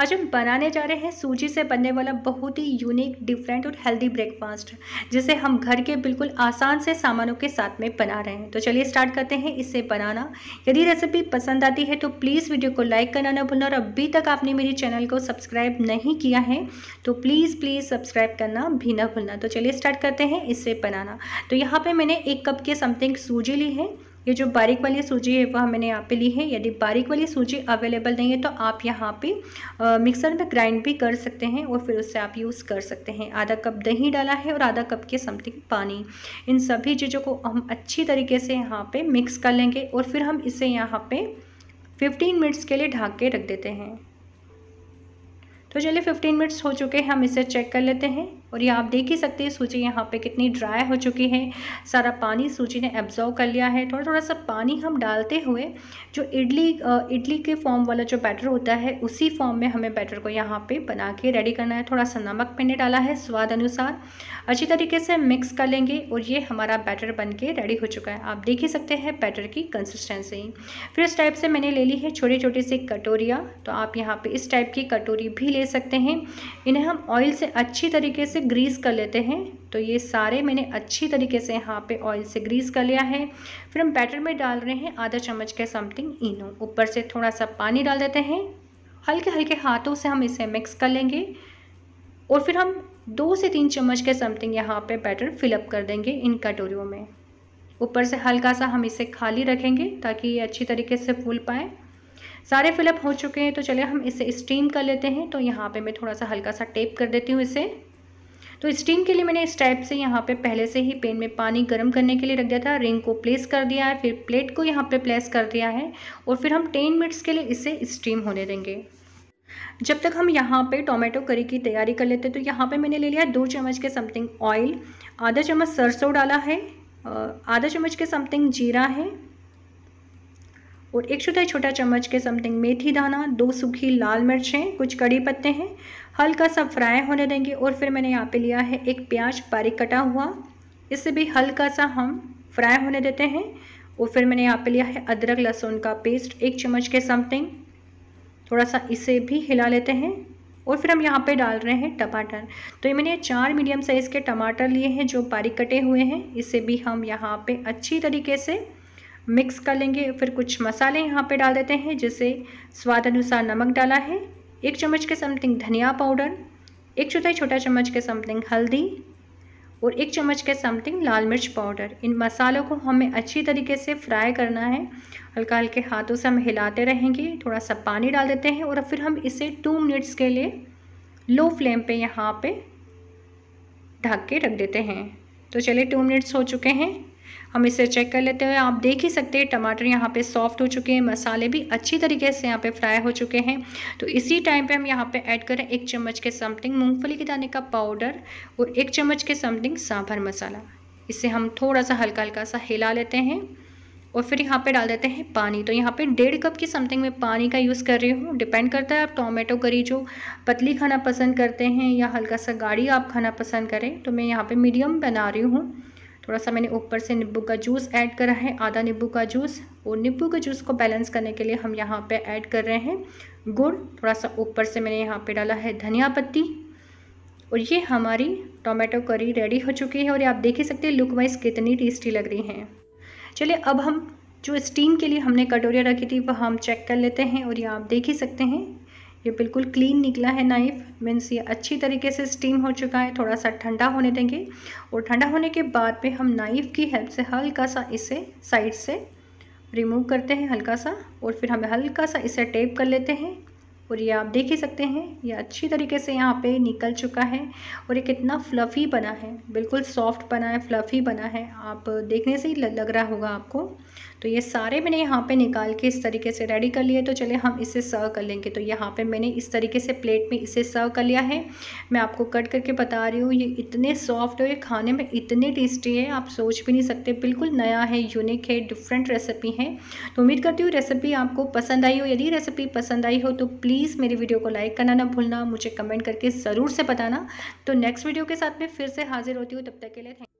आज हम बनाने जा रहे हैं सूजी से बनने वाला बहुत ही यूनिक डिफरेंट और हेल्दी ब्रेकफास्ट जिसे हम घर के बिल्कुल आसान से सामानों के साथ में बना रहे हैं तो चलिए स्टार्ट करते हैं इसे बनाना यदि रेसिपी पसंद आती है तो प्लीज़ वीडियो को लाइक करना ना भूलना और अभी तक आपने मेरे चैनल को सब्सक्राइब नहीं किया है तो प्लीज़ प्लीज़ सब्सक्राइब करना भी ना भूलना तो चलिए स्टार्ट करते हैं इसे बनाना तो यहाँ पर मैंने एक कप के समथिंग सूजी ली है ये जो बारीक वाली सूजी है वह मैंने यहाँ पे ली है यदि बारीक वाली सूजी अवेलेबल नहीं है तो आप यहाँ पे मिक्सर में ग्राइंड भी कर सकते हैं और फिर उससे आप यूज़ कर सकते हैं आधा कप दही डाला है और आधा कप के समथिंग पानी इन सभी चीज़ों को हम अच्छी तरीके से यहाँ पर मिक्स कर लेंगे और फिर हम इसे यहाँ पर फिफ्टीन मिनट्स के लिए ढाक के रख देते हैं तो चलिए 15 मिनट्स हो चुके हैं हम इसे चेक कर लेते हैं और ये आप देख ही सकते हैं सूची यहाँ पे कितनी ड्राई हो चुकी है सारा पानी सूची ने एब्जॉर्व कर लिया है थोड़ा थोड़ा सा पानी हम डालते हुए जो इडली इडली के फॉर्म वाला जो बैटर होता है उसी फॉर्म में हमें बैटर को यहाँ पे बना के रेडी करना है थोड़ा सा नमक मैंने डाला है स्वाद अनुसार अच्छी तरीके से मिक्स कर लेंगे और ये हमारा बैटर बन के रेडी हो चुका है आप देख ही सकते हैं बैटर की कंसिस्टेंसी फिर इस टाइप से मैंने ले ली है छोटी छोटी सी कटोरिया तो आप यहाँ पर इस टाइप की कटोरी भी ले सकते हैं इन्हें हम ऑयल से अच्छी तरीके से ग्रीस कर लेते हैं तो ये सारे मैंने अच्छी तरीके से यहाँ पे ऑयल से ग्रीस कर लिया है फिर हम बैटर में डाल रहे हैं आधा चम्मच के समथिंग इनो ऊपर से थोड़ा सा पानी डाल देते हैं हल्के हल्के हाथों से हम इसे मिक्स कर लेंगे और फिर हम दो से तीन चम्मच के समथिंग यहाँ पे बैटर फिलअप कर देंगे इन कटोरियों में ऊपर से हल्का सा हम इसे खाली रखेंगे ताकि ये अच्छी तरीके से फूल पाएँ सारे फिलअप हो चुके हैं तो चलिए हम इसे स्टीम कर लेते हैं तो यहाँ पे मैं थोड़ा सा हल्का सा टेप कर देती हूँ इसे तो स्टीम के लिए मैंने इस टाइप से यहाँ पे पहले से ही पेन में पानी गर्म करने के लिए रख दिया था रिंग को प्लेस कर दिया है फिर प्लेट को यहाँ पे प्लेस कर दिया है और फिर हम टेन मिनट्स के लिए इसे स्टीम होने देंगे जब तक हम यहाँ पे टोमेटो करी की तैयारी कर लेते हैं तो यहाँ पे मैंने ले लिया दो चम्मच के समथिंग ऑयल आधा चम्मच सरसों डाला है आधा चम्मच के समथिंग जीरा है और एक छोटा छोटा चम्मच के समथिंग मेथी दाना दो सूखी लाल मिर्चें कुछ कड़ी पत्ते हैं हल्का सा फ्राई होने देंगे और फिर मैंने यहाँ पे लिया है एक प्याज बारीक कटा हुआ इसे भी हल्का सा हम फ्राई होने देते हैं और फिर मैंने यहाँ पे लिया है अदरक लहसुन का पेस्ट एक चम्मच के समथिंग थोड़ा सा इसे भी हिला लेते हैं और फिर हम यहाँ पे डाल रहे हैं टमाटर तो ये मैंने चार मीडियम साइज़ के टमाटर लिए हैं जो बारीक कटे हुए हैं इसे भी हम यहाँ पे अच्छी तरीके से मिक्स कर लेंगे फिर कुछ मसाले यहाँ पे डाल देते हैं जैसे स्वाद अनुसार नमक डाला है एक चम्मच के समथिंग धनिया पाउडर एक छोटा छोटा चम्मच के समथिंग हल्दी और एक चम्मच के समथिंग लाल मिर्च पाउडर इन मसालों को हमें अच्छी तरीके से फ्राई करना है हल्का हल्के हाथों से हम हिलाते रहेंगे थोड़ा सा पानी डाल देते हैं और फिर हम इसे टू मिनट्स के लिए लो फ्लेम पे यहाँ पे ढक के रख देते हैं तो चलिए टू मिनट्स हो चुके हैं हम इसे चेक कर लेते हैं आप देख ही सकते हैं टमाटर यहाँ पे सॉफ्ट हो चुके हैं मसाले भी अच्छी तरीके से यहाँ पे फ्राई हो चुके हैं तो इसी टाइम पे हम यहाँ पे ऐड करें एक चम्मच के समथिंग मूंगफली के दाने का पाउडर और एक चम्मच के समथिंग सांभर मसाला इसे हम थोड़ा सा हल्का हल्का सा हिला लेते हैं और फिर यहाँ पे डाल देते हैं पानी तो यहाँ पे डेढ़ कप की समथिंग में पानी का यूज़ कर रही हूँ डिपेंड करता है आप टोमेटो करी जो पतली खाना पसंद करते हैं या हल्का सा गाढ़ी आप खाना पसंद करें तो मैं यहाँ पे मीडियम बना रही हूँ थोड़ा सा मैंने ऊपर से नींबू का जूस ऐड करा है आधा नींबू का जूस और नींबू के जूस को बैलेंस करने के लिए हम यहाँ पे ऐड कर रहे हैं गुड़ थोड़ा सा ऊपर से मैंने यहाँ पे डाला है धनिया पत्ती और ये हमारी टोमेटो करी रेडी हो चुकी है और आप देख ही सकते हैं लुक वाइज कितनी टेस्टी लग रही हैं चलिए अब हम जो स्टीम के लिए हमने कटोरिया रखी थी वह हम चेक कर लेते हैं और ये आप देख ही सकते हैं ये बिल्कुल क्लीन निकला है नाइफ मीन्स ये अच्छी तरीके से स्टीम हो चुका है थोड़ा सा ठंडा होने देंगे और ठंडा होने के बाद में हम नाइफ की हेल्प से हल्का सा इसे साइड से रिमूव करते हैं हल्का सा और फिर हम हल्का सा इसे टेप कर लेते हैं और ये आप देख ही सकते हैं ये अच्छी तरीके से यहाँ पे निकल चुका है और ये कितना फ्लफ़ी बना है बिल्कुल सॉफ्ट बना है फ्लफ़ी बना है आप देखने से ही लग रहा होगा आपको तो ये सारे मैंने यहाँ पे निकाल के इस तरीके से रेडी कर लिए तो चले हम इसे सर्व कर लेंगे तो यहाँ पे मैंने इस तरीके से प्लेट में इसे सर्व कर लिया है मैं आपको कट करके बता रही हूँ ये इतने सॉफ्ट और ये खाने में इतने टेस्टी है आप सोच भी नहीं सकते बिल्कुल नया है यूनिक है डिफरेंट रेसिपी है तो उम्मीद करती हूँ रेसिपी आपको पसंद आई हो यदि रेसिपी पसंद आई हो तो प्लीज़ प्लीज़ मेरी वीडियो को लाइक करना ना भूलना मुझे कमेंट करके ज़रूर से बताना तो नेक्स्ट वीडियो के साथ मैं फिर से हाजिर होती हूँ तब तक के लिए थैंक